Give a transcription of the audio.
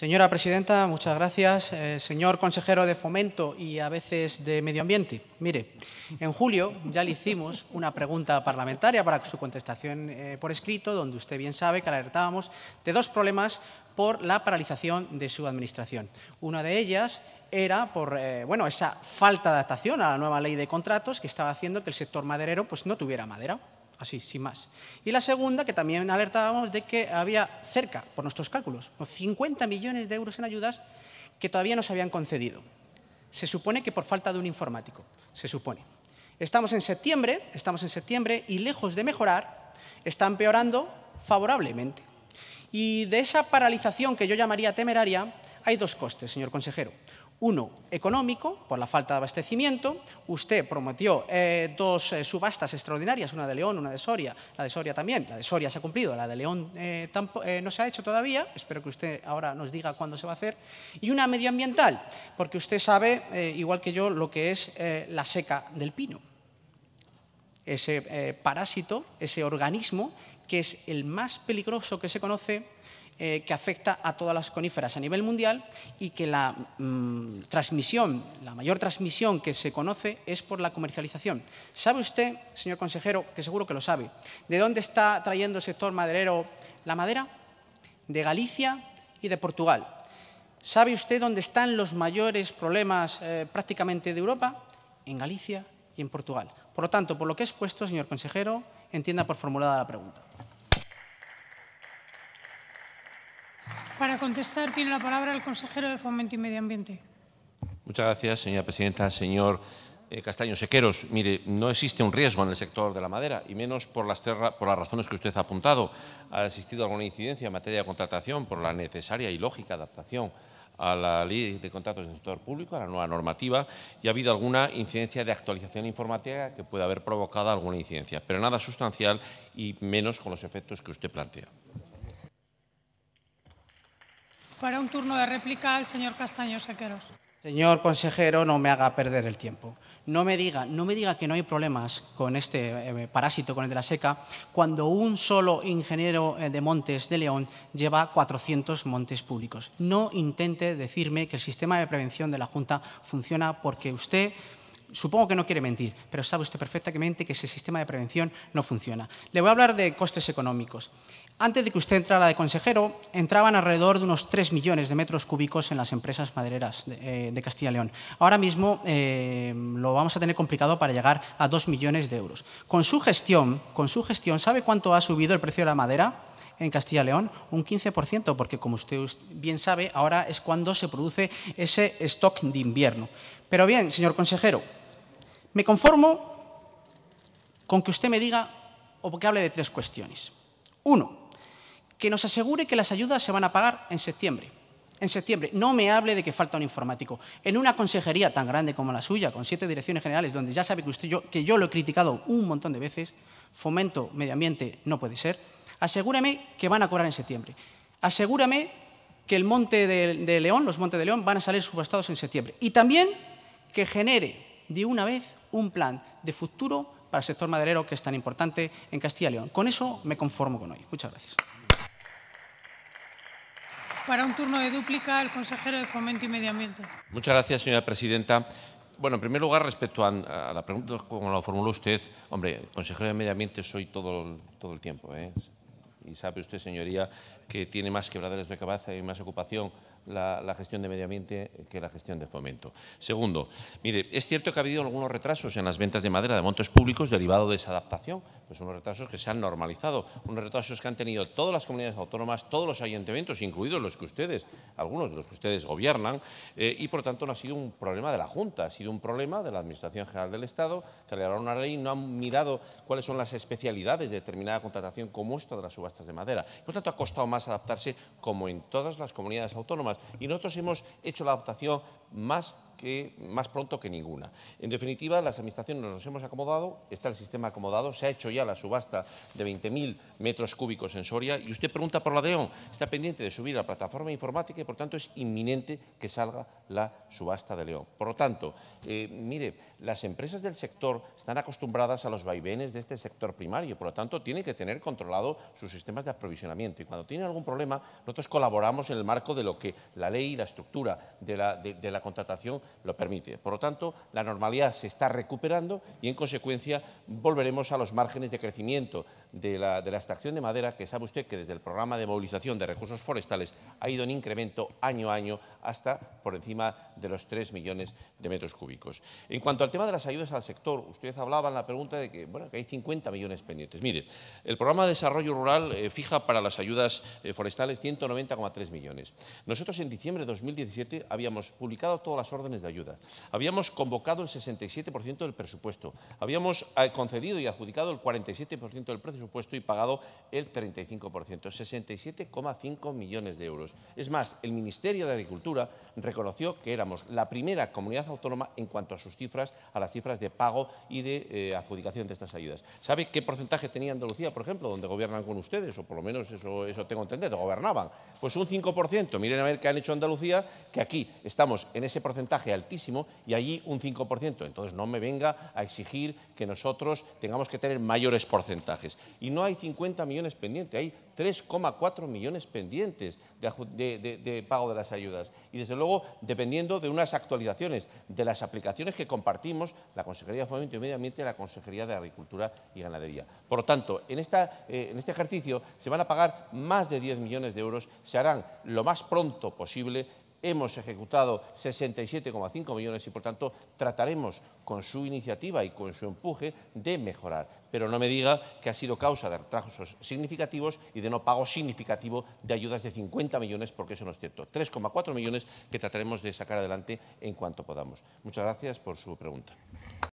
Señora presidenta, muchas gracias. Eh, señor consejero de Fomento y a veces de Medio Ambiente, mire, en julio ya le hicimos una pregunta parlamentaria para su contestación eh, por escrito, donde usted bien sabe que alertábamos de dos problemas por la paralización de su administración. Una de ellas era por eh, bueno, esa falta de adaptación a la nueva ley de contratos que estaba haciendo que el sector maderero pues, no tuviera madera así, sin más. Y la segunda, que también alertábamos de que había cerca, por nuestros cálculos, 50 millones de euros en ayudas que todavía no se habían concedido. Se supone que por falta de un informático, se supone. Estamos en septiembre, estamos en septiembre y lejos de mejorar, está empeorando favorablemente. Y de esa paralización que yo llamaría temeraria, hay dos costes, señor consejero. Uno, económico, por la falta de abastecimiento. Usted prometió eh, dos eh, subastas extraordinarias, una de León, una de Soria, la de Soria también. La de Soria se ha cumplido, la de León eh, no se ha hecho todavía. Espero que usted ahora nos diga cuándo se va a hacer. Y una medioambiental, porque usted sabe, igual que yo, lo que es la seca del pino. Ese parásito, ese organismo que es el más peligroso que se conoce eh, que afecta a todas las coníferas a nivel mundial y que la mm, transmisión, la mayor transmisión que se conoce es por la comercialización. ¿Sabe usted, señor consejero, que seguro que lo sabe, de dónde está trayendo el sector maderero la madera? De Galicia y de Portugal. ¿Sabe usted dónde están los mayores problemas eh, prácticamente de Europa? En Galicia y en Portugal. Por lo tanto, por lo que he expuesto, señor consejero, entienda por formulada la pregunta. Para contestar tiene la palabra el consejero de Fomento y Medio Ambiente. Muchas gracias, señora presidenta. Señor eh, Castaño Sequeros, mire, no existe un riesgo en el sector de la madera, y menos por las, por las razones que usted ha apuntado. Ha existido alguna incidencia en materia de contratación por la necesaria y lógica adaptación a la ley de contratos del sector público, a la nueva normativa, y ha habido alguna incidencia de actualización informática que pueda haber provocado alguna incidencia, pero nada sustancial y menos con los efectos que usted plantea. Para un turno de réplica, el señor Castaño Sequeros. Señor consejero, no me haga perder el tiempo. No me diga, no me diga que no hay problemas con este eh, parásito, con el de la seca, cuando un solo ingeniero eh, de montes de León lleva 400 montes públicos. No intente decirme que el sistema de prevención de la Junta funciona porque usted Supongo que no quiere mentir, pero sabe usted perfectamente que ese sistema de prevención no funciona. Le voy a hablar de costes económicos. Antes de que usted entrara de consejero, entraban alrededor de unos 3 millones de metros cúbicos en las empresas madereras de, eh, Castilla y León. Ahora mismo eh, lo vamos a tener complicado para llegar a 2 millones de euros. Con su gestión, con su gestión ¿sabe cuánto ha subido el precio de la madera? en Castilla y León un 15%, porque como usted bien sabe, ahora es cuando se produce ese stock de invierno. Pero bien, señor consejero, me conformo con que usted me diga o que hable de tres cuestiones. Uno, que nos asegure que las ayudas se van a pagar en septiembre. En septiembre, no me hable de que falta un informático. En una consejería tan grande como la suya, con siete direcciones generales, donde ya sabe que, usted, yo, que yo lo he criticado un montón de veces, fomento, medio ambiente, no puede ser, asegúreme que van a cobrar en septiembre. Asegúreme que el monte de León, los montes de León, van a salir subastados en septiembre. Y también que genere de una vez un plan de futuro para el sector maderero que es tan importante en Castilla y León. Con eso me conformo con hoy. Muchas gracias. Para un turno de dúplica, el consejero de Fomento y Medio Ambiente. Muchas gracias, señora presidenta. Bueno, en primer lugar, respecto a, la pregunta como la formuló usted, hombre, consejero de Medio Ambiente soy todo, el tiempo. ¿eh? Y sabe usted, señoría, que tiene más quebraderos de cabeza y más ocupación la, gestión de medio ambiente que la gestión de fomento. Segundo, mire, es cierto que ha habido algunos retrasos en las ventas de madera de montes públicos derivados de esa adaptación, pues unos retrasos que se han normalizado, unos retrasos que han tenido todas las comunidades autónomas, todos los ayuntamientos, incluidos los que ustedes, algunos de los que ustedes gobiernan, eh, y por tanto no ha sido un problema de la Junta, ha sido un problema de la Administración General del Estado, que le una ley, y no han mirado cuáles son las especialidades de determinada contratación como esta de las subastas de madera. Por tanto, ha costado más adaptarse como en todas las comunidades autónomas. Y nosotros hemos hecho la adaptación más más pronto que ninguna. En definitiva, las administraciones nos hemos acomodado, está el sistema acomodado, se ha hecho ya la subasta de 20.000 metros cúbicos en Soria y usted pregunta por la de León, está pendiente de subir a la plataforma informática y por tanto es inminente que salga la subasta de León. Por lo tanto, eh, mire, las empresas del sector están acostumbradas a los vaivenes de este sector primario, por lo tanto tienen que tener controlado sus sistemas de aprovisionamiento y cuando tienen algún problema nosotros colaboramos en el marco de lo que la ley y la estructura de la, de la contratación lo permite. Por lo tanto, la normalidad se está recuperando y, en consecuencia, volveremos a los márgenes de crecimiento de la, extracción de madera, que sabe usted que desde el programa de movilización de recursos forestales ha ido en incremento año a año hasta por encima de los 3 millones de metros cúbicos. En cuanto al tema de las ayudas al sector, usted hablaba en la pregunta de que, bueno, que hay 50 millones pendientes. Mire, el programa de desarrollo rural eh, fija para las ayudas eh, forestales 190,3 millones. Nosotros en diciembre de 2017 habíamos publicado todas las órdenes de ayudas. Habíamos convocado el 67% del presupuesto. Habíamos eh, concedido y adjudicado el 47% del presupuesto y pagado el 35%, 67,5 millones de euros. Es más, el Ministerio de Agricultura reconoció que éramos la primera comunidad autónoma en cuanto a sus cifras, a las cifras de pago y de eh, adjudicación de estas ayudas. ¿Sabe qué porcentaje tenía Andalucía, por ejemplo, donde gobiernan con ustedes? O por lo menos eso, eso tengo entendido, gobernaban. Pues un 5%. Miren a ver qué han hecho Andalucía, que aquí estamos en ese porcentaje altísimo y allí un 5%. Entonces no me venga a exigir que nosotros tengamos que tener mayores porcentajes. Y no hay 50 millones pendientes, hay 3,4 millones pendientes de, pago de las ayudas. Y desde luego, dependiendo de unas actualizaciones de las aplicaciones que compartimos, la Consejería de Fomento y Medio Ambiente y la Consejería de Agricultura y Ganadería. Por lo tanto, en, esta, eh, en este ejercicio se van a pagar más de 10 millones de euros, se harán lo más pronto posible Hemos ejecutado 67,5 millones y, por tanto, trataremos con su iniciativa y con su empuje de mejorar. Pero no me diga que ha sido causa de retrasos significativos y de no pago significativo de ayudas de 50 millones, porque eso no es cierto. 3,4 millones que trataremos de sacar adelante en cuanto podamos. Muchas gracias por su pregunta.